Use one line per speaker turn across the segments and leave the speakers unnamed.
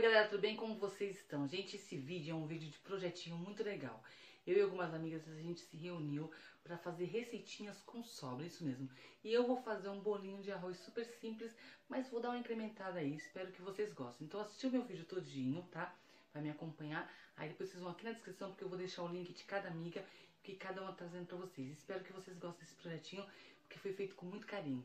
Oi galera, tudo bem? Como vocês estão? Gente, esse vídeo é um vídeo de projetinho muito legal. Eu e algumas amigas, a gente se reuniu para fazer receitinhas com sobra, isso mesmo. E eu vou fazer um bolinho de arroz super simples, mas vou dar uma incrementada aí, espero que vocês gostem. Então assistiu meu vídeo todinho, tá? Vai me acompanhar. Aí depois vocês vão aqui na descrição, porque eu vou deixar o link de cada amiga, que cada uma trazendo para vocês. Espero que vocês gostem desse projetinho, porque foi feito com muito carinho.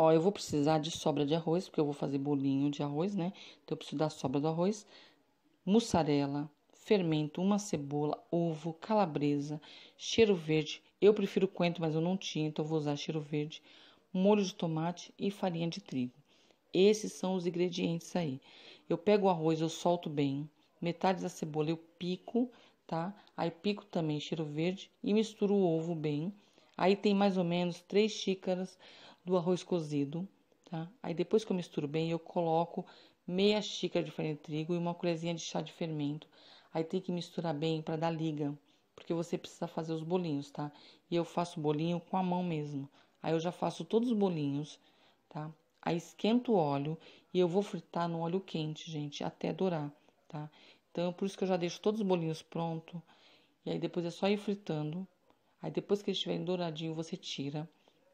Ó, eu vou precisar de sobra de arroz, porque eu vou fazer bolinho de arroz, né? Então, eu preciso da sobra do arroz, mussarela, fermento, uma cebola, ovo, calabresa, cheiro verde. Eu prefiro coentro, mas eu não tinha, então vou usar cheiro verde, molho de tomate e farinha de trigo. Esses são os ingredientes aí. Eu pego o arroz, eu solto bem, metade da cebola eu pico, tá? Aí pico também cheiro verde e misturo o ovo bem. Aí tem mais ou menos 3 xícaras do arroz cozido, tá? Aí depois que eu misturo bem, eu coloco meia xícara de farinha de trigo e uma colherzinha de chá de fermento. Aí tem que misturar bem para dar liga, porque você precisa fazer os bolinhos, tá? E eu faço bolinho com a mão mesmo. Aí eu já faço todos os bolinhos, tá? Aí esquento o óleo e eu vou fritar no óleo quente, gente, até dourar, tá? Então, por isso que eu já deixo todos os bolinhos pronto. E aí depois é só ir fritando. Aí depois que eles estiverem douradinho, você tira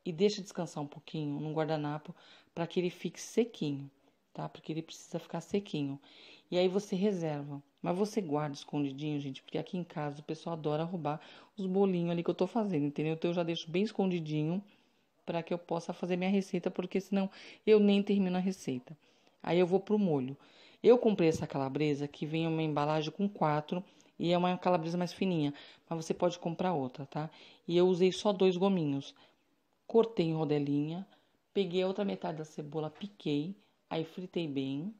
e deixa descansar um pouquinho num guardanapo para que ele fique sequinho, tá? Porque ele precisa ficar sequinho. E aí você reserva. Mas você guarda escondidinho, gente, porque aqui em casa o pessoal adora roubar os bolinhos ali que eu tô fazendo, entendeu? Então eu já deixo bem escondidinho para que eu possa fazer minha receita, porque senão eu nem termino a receita. Aí eu vou pro molho. Eu comprei essa calabresa que vem uma embalagem com quatro e é uma calabresa mais fininha, mas você pode comprar outra, tá? E eu usei só dois gominhos, cortei em rodelinha, peguei a outra metade da cebola, piquei, aí fritei bem.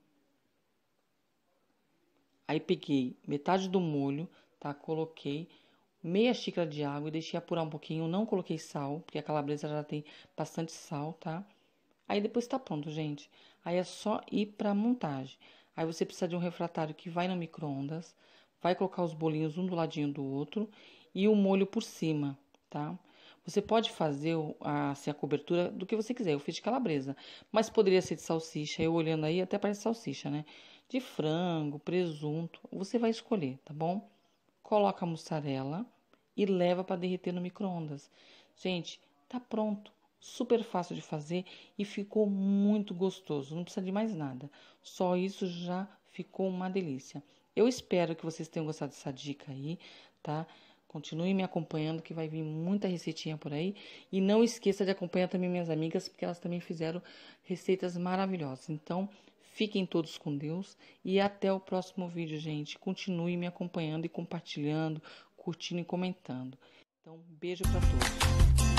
Aí peguei metade do molho, tá? Coloquei meia xícara de água e deixei apurar um pouquinho. Não coloquei sal, porque a calabresa já tem bastante sal, tá? Aí depois tá pronto, gente. Aí é só ir pra montagem. Aí você precisa de um refratário que vai no micro-ondas, vai colocar os bolinhos um do ladinho do outro e o molho por cima, tá? Você pode fazer a, assim, a cobertura do que você quiser. Eu fiz de calabresa, mas poderia ser de salsicha. Eu olhando aí, até parece salsicha, né? De frango, presunto. Você vai escolher, tá bom? Coloca a mussarela e leva para derreter no micro-ondas. Gente, tá pronto. Super fácil de fazer e ficou muito gostoso. Não precisa de mais nada. Só isso já ficou uma delícia. Eu espero que vocês tenham gostado dessa dica aí, tá? Continue me acompanhando que vai vir muita receitinha por aí. E não esqueça de acompanhar também minhas amigas, porque elas também fizeram receitas maravilhosas. Então, fiquem todos com Deus e até o próximo vídeo, gente. Continue me acompanhando e compartilhando, curtindo e comentando. Então, beijo para todos.